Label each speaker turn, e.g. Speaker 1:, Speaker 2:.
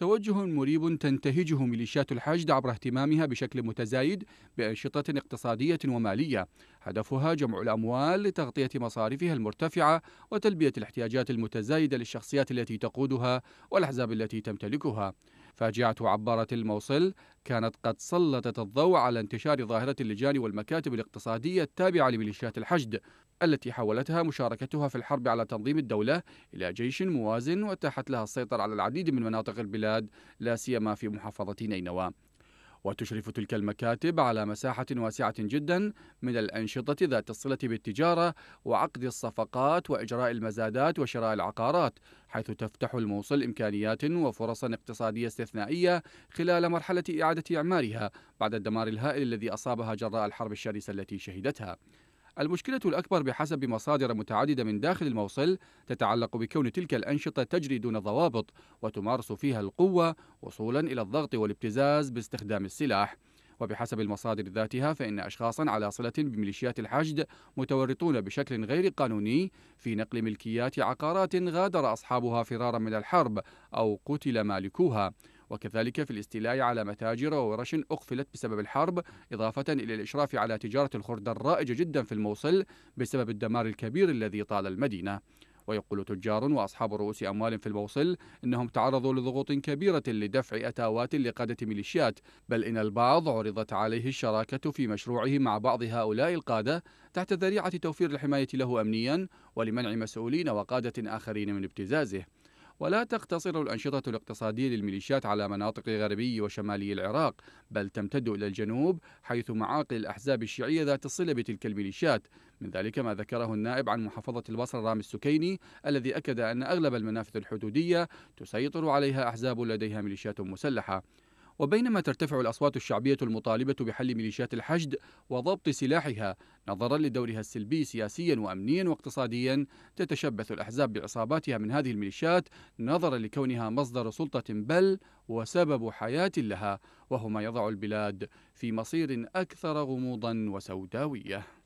Speaker 1: توجه مريب تنتهجه ميليشيات الحشد عبر اهتمامها بشكل متزايد بأنشطة اقتصادية ومالية هدفها جمع الأموال لتغطية مصارفها المرتفعة وتلبية الاحتياجات المتزايدة للشخصيات التي تقودها والأحزاب التي تمتلكها فاجعة عبارة الموصل كانت قد سلطت الضوء على انتشار ظاهرة اللجان والمكاتب الاقتصادية التابعة لميليشيات الحشد التي حولتها مشاركتها في الحرب على تنظيم الدولة إلى جيش موازن واتاحت لها السيطرة على العديد من مناطق البلاد لا سيما في محافظة نينوى وتشرف تلك المكاتب على مساحة واسعة جدا من الأنشطة ذات الصلة بالتجارة وعقد الصفقات وإجراء المزادات وشراء العقارات حيث تفتح الموصل إمكانيات وفرصا اقتصادية استثنائية خلال مرحلة إعادة إعمارها بعد الدمار الهائل الذي أصابها جراء الحرب الشرسة التي شهدتها المشكلة الأكبر بحسب مصادر متعددة من داخل الموصل تتعلق بكون تلك الأنشطة تجري دون ضوابط وتمارس فيها القوة وصولا إلى الضغط والابتزاز باستخدام السلاح وبحسب المصادر ذاتها فإن أشخاصا على صلة بميليشيات الحشد متورطون بشكل غير قانوني في نقل ملكيات عقارات غادر أصحابها فرارا من الحرب أو قتل مالكوها وكذلك في الاستيلاء على متاجر وورش أقفلت بسبب الحرب إضافة إلى الإشراف على تجارة الخردة الرائجة جدا في الموصل بسبب الدمار الكبير الذي طال المدينة ويقول تجار وأصحاب رؤوس أموال في الموصل أنهم تعرضوا لضغوط كبيرة لدفع أتاوات لقادة ميليشيات بل إن البعض عرضت عليه الشراكة في مشروعه مع بعض هؤلاء القادة تحت ذريعة توفير الحماية له أمنيا ولمنع مسؤولين وقادة آخرين من ابتزازه ولا تقتصر الأنشطة الاقتصادية للميليشيات على مناطق غربي وشمالي العراق بل تمتد إلى الجنوب حيث معاقل الأحزاب الشيعية ذات الصلة بتلك الميليشيات من ذلك ما ذكره النائب عن محافظة البصرة رامي السكيني الذي أكد أن أغلب المنافذ الحدودية تسيطر عليها أحزاب لديها ميليشيات مسلحة وبينما ترتفع الأصوات الشعبية المطالبة بحل ميليشيات الحشد وضبط سلاحها نظرا لدورها السلبي سياسيا وأمنيا واقتصاديا تتشبث الأحزاب بعصاباتها من هذه الميليشيات نظرا لكونها مصدر سلطة بل وسبب حياة لها وهو ما يضع البلاد في مصير أكثر غموضا وسوداوية